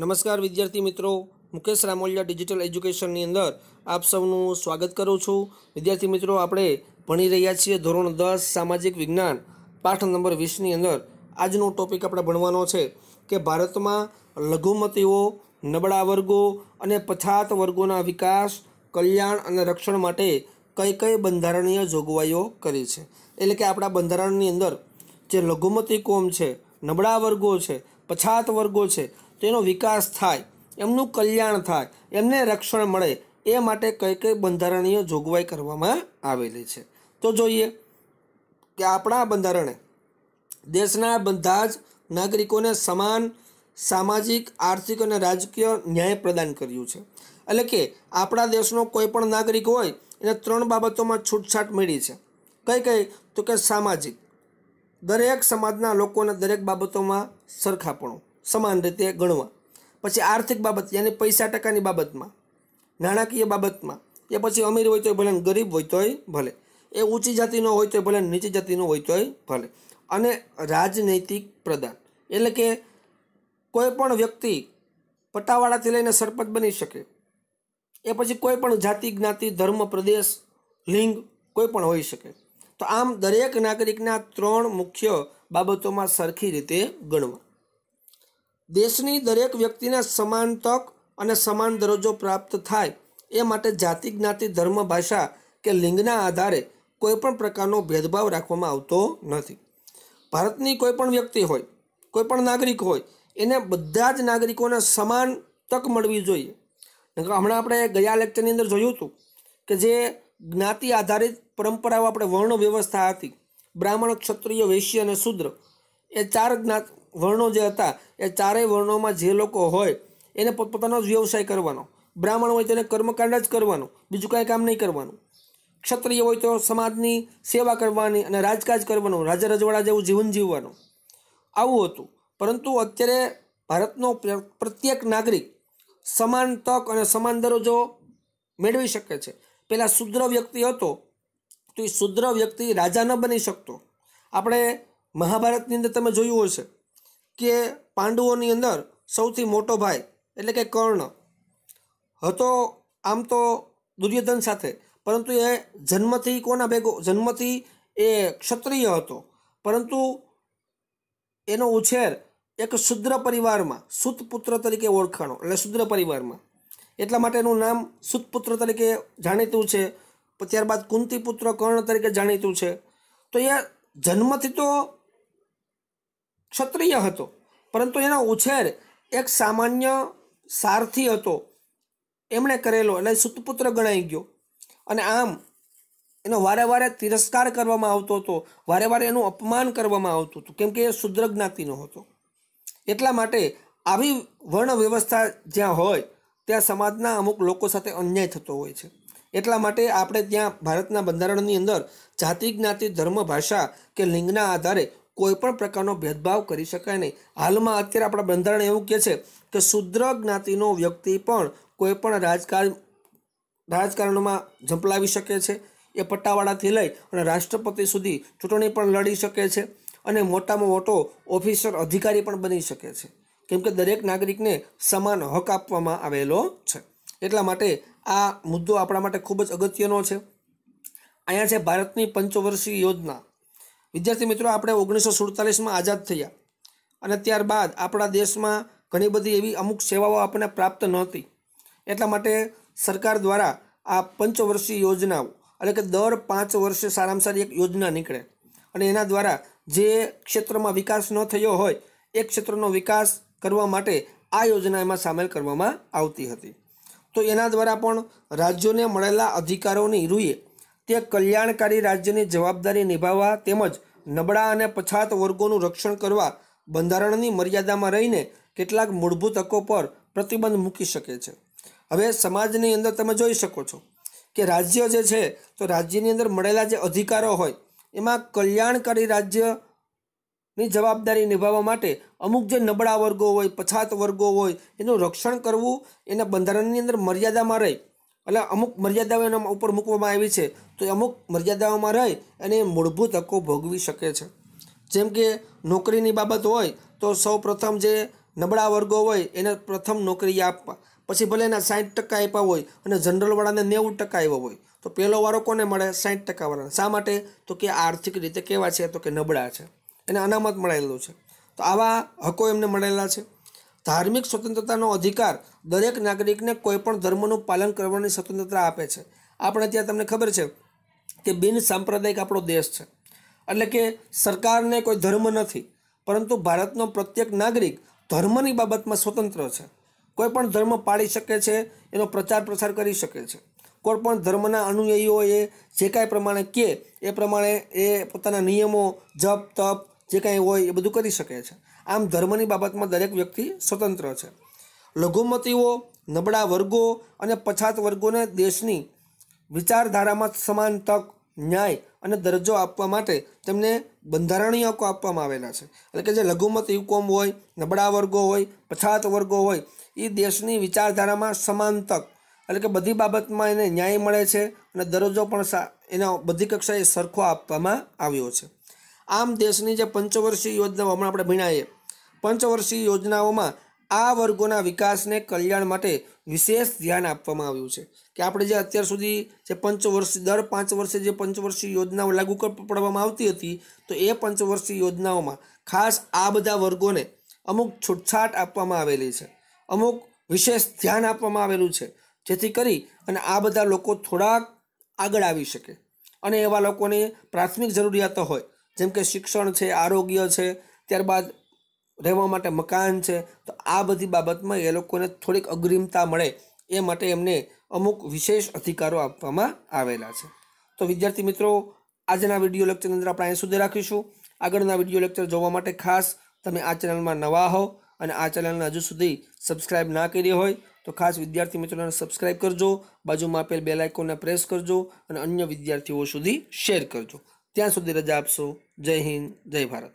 નમસ્કાર વિદ્યાર્થી મિત્રો મુકેશ રામોલિયા ડિજિટલ એજ્યુકેશનની અંદર આપ સૌનું સ્વાગત કરું છું વિદ્યાર્થી મિત્રો આપણે ભણી રહ્યા છીએ ધોરણ દસ સામાજિક વિજ્ઞાન પાઠ નંબર વીસની અંદર આજનો ટોપિક આપણે ભણવાનો છે કે ભારતમાં લઘુમતીઓ નબળા વર્ગો અને પછાત વર્ગોના વિકાસ કલ્યાણ અને રક્ષણ માટે કઈ કઈ બંધારણીય જોગવાઈઓ કરી છે એટલે કે આપણા બંધારણની અંદર જે લઘુમતી કોમ છે નબળા વર્ગો છે પછાત વર્ગો છે તેનો વિકાસ થાય એમનું કલ્યાણ થાય એમને રક્ષણ મળે એ માટે કઈ કઈ બંધારણીય જોગવાઈ કરવામાં આવેલી છે તો જોઈએ કે આપણા બંધારણે દેશના બધા જ નાગરિકોને સમાન સામાજિક આર્થિક અને રાજકીય ન્યાય પ્રદાન કર્યું છે એટલે કે આપણા દેશનો કોઈ પણ નાગરિક હોય એને ત્રણ બાબતોમાં છૂટછાટ મળી છે કઈ કઈ તો કે સામાજિક દરેક સમાજના લોકોને દરેક બાબતોમાં સરખાપણું સમાન રીતે ગણવા પછી આર્થિક બાબત યાની પૈસા ટકાની બાબતમાં નાણાકીય બાબતમાં એ પછી અમીર હોય તોય ભલે ગરીબ હોય તોય ભલે એ ઊંચી જાતિનો હોય તોય ભલે નીચી જાતિનો હોય તોય ભલે અને રાજનૈતિક પ્રદાન એટલે કે કોઈ પણ વ્યક્તિ પટાવાળાથી લઈને સરપંચ બની શકે એ પછી કોઈ પણ જાતિ જ્ઞાતિ ધર્મ પ્રદેશ લિંગ કોઈ પણ હોઈ શકે તો આમ દરેક નાગરિકના ત્રણ મુખ્ય બાબતોમાં સરખી રીતે ગણવા દેશની દરેક વ્યક્તિને સમાન તક અને સમાન દરજ્જો પ્રાપ્ત થાય એ માટે જાતિ જ્ઞાતિ ધર્મ ભાષા કે લિંગના આધારે કોઈપણ પ્રકારનો ભેદભાવ રાખવામાં આવતો નથી ભારતની કોઈપણ વ્યક્તિ હોય કોઈપણ નાગરિક હોય એને બધા જ નાગરિકોને સમાન તક મળવી જોઈએ હમણાં આપણે ગયા લેક્ચરની અંદર જોયું હતું કે જે જ્ઞાતિ આધારિત પરંપરાઓ આપણે વર્ણ વ્યવસ્થા હતી બ્રાહ્મણ ક્ષત્રિય વૈશ્ય અને શુદ્ર એ ચાર જ્ઞાત વર્ણો જે હતા એ ચારેય વર્ણોમાં જે લોકો હોય એને પોતપોતાનો જ વ્યવસાય કરવાનો બ્રાહ્મણ હોય તેને કર્મકાંડ જ કરવાનું બીજું કાંઈ કામ નહીં કરવાનું ક્ષત્રિય હોય તો સમાજની સેવા કરવાની અને રાજકાજ કરવાનું રાજા રજવાડા જેવું જીવન જીવવાનું આવું હતું પરંતુ અત્યારે ભારતનો પ્રત્યેક નાગરિક સમાન તક અને સમાન દરજ્જો મેળવી શકે છે પહેલાં શુદ્ર વ્યક્તિ હતો તો એ શુદ્ર વ્યક્તિ રાજા ન બની શકતો આપણે મહાભારતની અંદર તમે જોયું હશે કે પાંડવોની અંદર સૌથી મોટો ભાઈ એટલે કે કર્ણ હતો આમ તો દુર્યોધન સાથે પરંતુ એ જન્મથી કોના ભેગો જન્મથી એ ક્ષત્રિય હતો પરંતુ એનો ઉછેર એક શુદ્ર પરિવારમાં સુતપુત્ર તરીકે ઓળખાણો એટલે શુદ્ર પરિવારમાં એટલા માટેનું નામ સુતપુત્ર તરીકે જાણીતું છે ત્યારબાદ કુંતીપુત્ર કર્ણ તરીકે જાણીતું છે તો એ જન્મથી તો ક્ષત્રિય હતો પરંતુ એનો ઉછેર એક સામાન્ય સારથી હતો એમણે કરેલો એટલે સુતપુત્ર ગણાઈ ગયો અને આમ એનો વારે વારે તિરસ્કાર કરવામાં આવતો હતો વારે વારે એનું અપમાન કરવામાં આવતું હતું કેમ કે એ શુદ્ર જ્ઞાતિનો હતો એટલા માટે આવી વર્ણ વ્યવસ્થા જ્યાં હોય ત્યાં સમાજના અમુક લોકો સાથે અન્યાય થતો હોય છે એટલા માટે આપણે ત્યાં ભારતના બંધારણની અંદર જાતિ જ્ઞાતિ ધર્મ ભાષા કે લિંગના આધારે કોઈપણ પ્રકારનો ભેદભાવ કરી શકાય નહીં હાલમાં અત્યારે આપણા બંધારણ એવું કહે છે કે શુદ્ર જ્ઞાતિનો વ્યક્તિ પણ કોઈપણ રાજકારણ રાજકારણમાં ઝંપલાવી શકે છે એ પટ્ટાવાળાથી લઈ અને રાષ્ટ્રપતિ સુધી ચૂંટણી પણ લડી શકે છે અને મોટામાં મોટો ઓફિસર અધિકારી પણ બની શકે છે કેમકે દરેક નાગરિકને સમાન હક આપવામાં આવેલો છે એટલા માટે આ મુદ્દો આપણા માટે ખૂબ જ અગત્યનો છે અહીંયા છે ભારતની પંચવર્ષીય યોજના વિદ્યાર્થી મિત્રો આપણે ઓગણીસો સુડતાલીસમાં આઝાદ થયા અને ત્યારબાદ આપણા દેશમાં ઘણી બધી એવી અમુક સેવાઓ આપણને પ્રાપ્ત નહોતી એટલા માટે સરકાર દ્વારા આ પંચવર્ષીય યોજનાઓ એટલે કે દર પાંચ વર્ષે સારામાં સારી એક યોજના નીકળે અને એના દ્વારા જે ક્ષેત્રમાં વિકાસ ન થયો હોય એ ક્ષેત્રનો વિકાસ કરવા માટે આ યોજના એમાં સામેલ કરવામાં આવતી હતી તો એના દ્વારા પણ રાજ્યોને મળેલા અધિકારોની રૂએ તે કલ્યાણકારી રાજ્યની જવાબદારી નિભાવવા તેમજ નબળા અને પછાત વર્ગોનું રક્ષણ કરવા બંધારણની મર્યાદામાં રહીને કેટલાક મૂળભૂત હકો પર પ્રતિબંધ મૂકી શકે છે હવે સમાજની અંદર તમે જોઈ શકો છો કે રાજ્ય જે છે તો રાજ્યની અંદર મળેલા જે અધિકારો હોય એમાં કલ્યાણકારી રાજ્યની જવાબદારી નિભાવવા માટે અમુક જે નબળા વર્ગો હોય પછાત વર્ગો હોય એનું રક્ષણ કરવું એને બંધારણની અંદર મર્યાદામાં રહી એટલે અમુક મર્યાદાઓ એના ઉપર મૂકવામાં આવી છે તો એ અમુક મર્યાદાઓમાં રહી અને મૂળભૂત હકો ભોગવી શકે છે જેમ કે નોકરીની બાબત હોય તો સૌ પ્રથમ જે નબળા વર્ગો હોય એને પ્રથમ નોકરી આપવા પછી ભલે એના સાઠ ટકા આપ્યા હોય અને જનરલવાળાને નેવું ટકા આવ્યો હોય તો પહેલો વારો કોને મળે સાઠ ટકાવાળાને શા માટે તો કે આર્થિક રીતે કેવા છે તો કે નબળા છે એને અનામત મળેલું છે તો આવા હકો એમને મળેલા છે ધાર્મિક સ્વતંત્રતાનો અધિકાર દરેક નાગરિકને કોઈપણ ધર્મનું પાલન કરવાની સ્વતંત્રતા આપે છે આપણે ત્યાં તમને ખબર છે કે બિન સાંપ્રદાયિક આપણો દેશ છે એટલે કે સરકારને કોઈ ધર્મ નથી પરંતુ ભારતનો પ્રત્યેક નાગરિક ધર્મની બાબતમાં સ્વતંત્ર છે કોઈ પણ ધર્મ પાળી શકે છે એનો પ્રચાર પ્રસાર કરી શકે છે કોઈ પણ ધર્મના અનુયાયીઓએ જે કાંઈ પ્રમાણે કે એ પ્રમાણે એ પોતાના નિયમો જપ તપ જે કાંઈ હોય એ બધું કરી શકે છે આમ ધર્મની બાબતમાં દરેક વ્યક્તિ સ્વતંત્ર છે લઘુમતીઓ નબળા વર્ગો અને પછાત વર્ગોને દેશની વિચારધારામાં સમાન તક ન્યાય અને દરજ્જો આપવા માટે તેમને બંધારણીય હકો આપવામાં આવેલા છે એટલે કે જે લઘુમત યુકોમ હોય નબળા વર્ગો હોય પછાત વર્ગો હોય એ દેશની વિચારધારામાં સમાન તક એટલે કે બધી બાબતમાં એને ન્યાય મળે છે અને દરજ્જો પણ એના બધી કક્ષાએ સરખો આપવામાં આવ્યો છે આમ દેશની જે પંચવર્ષીય યોજના હમણાં આપણે ભીણાઈએ પંચવર્ષીય યોજનાઓમાં આ વર્ગોના વિકાસને કલ્યાણ માટે વિશેષ ધ્યાન આપવામાં આવ્યું છે કે આપણે જે અત્યાર સુધી જે પંચવર્ષ દર પાંચ વર્ષે જે પંચવર્ષીય યોજનાઓ લાગુ પડવામાં આવતી હતી તો એ પંચવર્ષીય યોજનાઓમાં ખાસ આ બધા વર્ગોને અમુક છૂટછાટ આપવામાં આવેલી છે અમુક વિશેષ ધ્યાન આપવામાં આવેલું છે જેથી કરી અને આ બધા લોકો થોડાક આગળ આવી શકે અને એવા લોકોની પ્રાથમિક જરૂરિયાતો હોય જેમ કે શિક્ષણ છે આરોગ્ય છે ત્યારબાદ રહેવા માટે મકાન છે તો આ બધી બાબતમાં એ લોકોને થોડીક અગ્રિમતા મળે એ માટે એમને અમુક વિશેષ અધિકારો આપવામાં આવેલા છે તો વિદ્યાર્થી મિત્રો આજના વિડીયો લેક્ચરની અંદર આપણે અહીં સુધી રાખીશું આગળના વિડીયો લેક્ચર જોવા માટે ખાસ તમે આ ચેનલમાં નવા હો અને આ ચેનલને હજુ સુધી સબસ્ક્રાઇબ ના કરી હોય તો ખાસ વિદ્યાર્થી મિત્રોને સબસ્ક્રાઈબ કરજો બાજુમાં આપેલ બેલ આઇકોનને પ્રેસ કરજો અને અન્ય વિદ્યાર્થીઓ સુધી શેર કરજો ત્યાં સુધી રજા આપશો જય હિન્દ જય ભારત